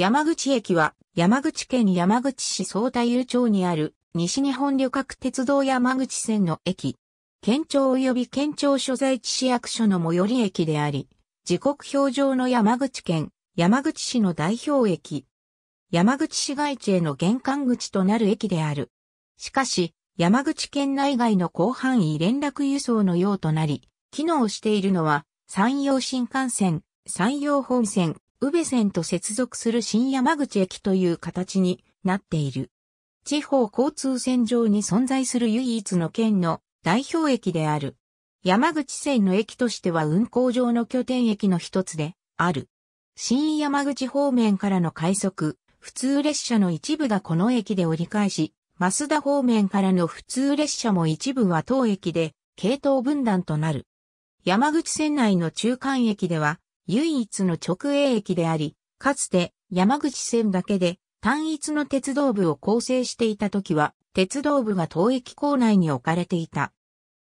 山口駅は山口県山口市総太湯町にある西日本旅客鉄道山口線の駅。県庁及び県庁所在地市役所の最寄り駅であり、時刻表上の山口県山口市の代表駅。山口市街地への玄関口となる駅である。しかし、山口県内外の広範囲連絡輸送のようとなり、機能しているのは、山陽新幹線、山陽本線、宇部線と接続する新山口駅という形になっている。地方交通線上に存在する唯一の県の代表駅である。山口線の駅としては運行上の拠点駅の一つである。新山口方面からの快速、普通列車の一部がこの駅で折り返し、増田方面からの普通列車も一部は当駅で、系統分断となる。山口線内の中間駅では、唯一の直営駅であり、かつて山口線だけで単一の鉄道部を構成していた時は、鉄道部が当駅構内に置かれていた。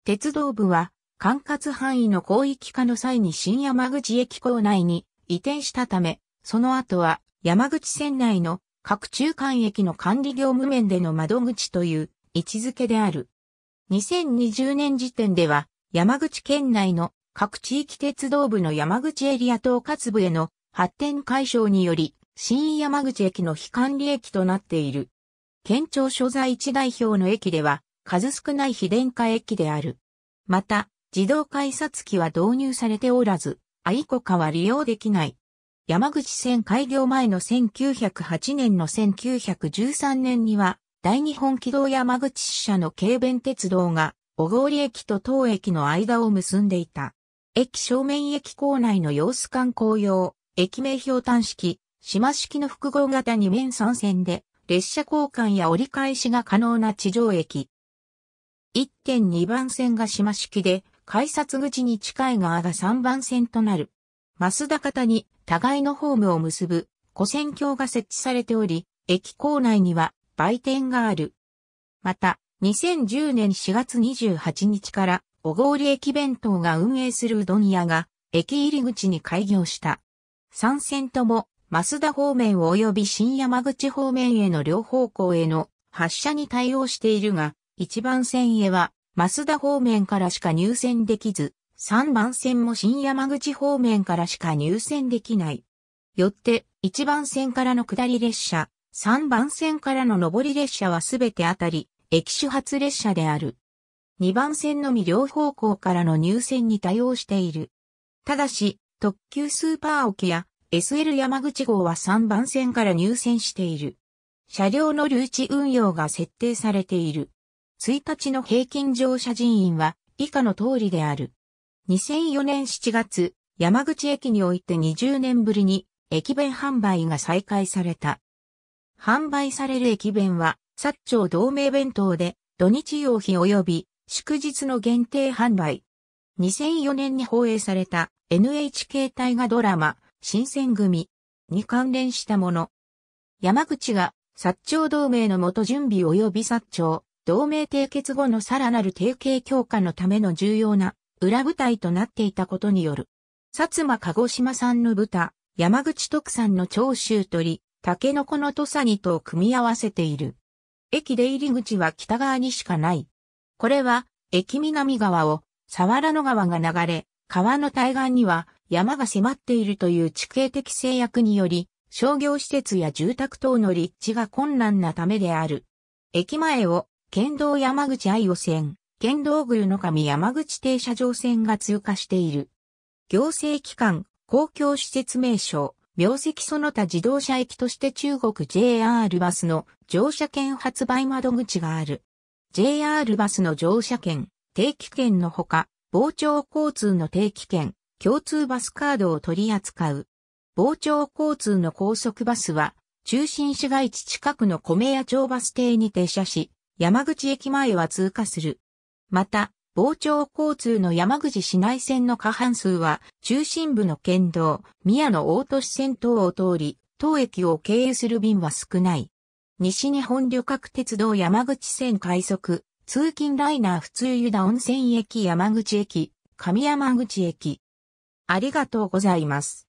鉄道部は、管轄範囲の広域化の際に新山口駅構内に移転したため、その後は山口線内の各中間駅の管理業務面での窓口という位置づけである。2020年時点では山口県内の各地域鉄道部の山口エリア統括部への発展解消により、新山口駅の非管理駅となっている。県庁所在地代表の駅では、数少ない非電化駅である。また、自動改札機は導入されておらず、愛子かは利用できない。山口線開業前の1908年の1913年には、大日本軌道山口支社の軽便鉄道が、小郡駅と東駅の間を結んでいた。駅正面駅構内の様子観光用、駅名標端式、島式の複合型2面3線で、列車交換や折り返しが可能な地上駅。1.2番線が島式で、改札口に近い側が3番線となる。増田方に互いのホームを結ぶ、古線橋が設置されており、駅構内には売店がある。また、2010年4月28日から小郡駅弁当が運営するうどん屋が、駅入り口に開業した。3線とも、増田方面及び新山口方面への両方向への発車に対応しているが、1番線へは、増田方面からしか入線できず、3番線も新山口方面からしか入線できない。よって、1番線からの下り列車、3番線からの上り列車はすべてあたり、駅始発列車である。2番線のみ両方向からの入線に対応している。ただし、特急スーパー沖や SL 山口号は3番線から入線している。車両の留置運用が設定されている。1日の平均乗車人員は以下の通りである。2004年7月、山口駅において20年ぶりに駅弁販売が再開された。販売される駅弁は、薩長同盟弁当で、土日用品及び祝日の限定販売。2004年に放映された NHK 大河ドラマ、新選組に関連したもの。山口が、薩長同盟の元準備及び薩長、同盟締結後のさらなる提携強化のための重要な裏舞台となっていたことによる。薩摩鹿児島産の豚、山口特産の長州鶏、タケノコの土佐にと組み合わせている。駅出入り口は北側にしかない。これは、駅南側を、沢良野川が流れ、川の対岸には山が迫っているという地形的制約により、商業施設や住宅等の立地が困難なためである。駅前を、県道山口愛予線、県道宮の上山口停車場線が通過している。行政機関、公共施設名称、名跡その他自動車駅として中国 JR バスの乗車券発売窓口がある。JR バスの乗車券、定期券のほか、傍聴交通の定期券、共通バスカードを取り扱う。傍聴交通の高速バスは、中心市街地近くの米屋町バス停に停車し、山口駅前は通過する。また、傍聴交通の山口市内線の過半数は、中心部の県道、宮野大都市線等を通り、当駅を経由する便は少ない。西日本旅客鉄道山口線快速、通勤ライナー普通湯田温泉駅山口駅、上山口駅。ありがとうございます。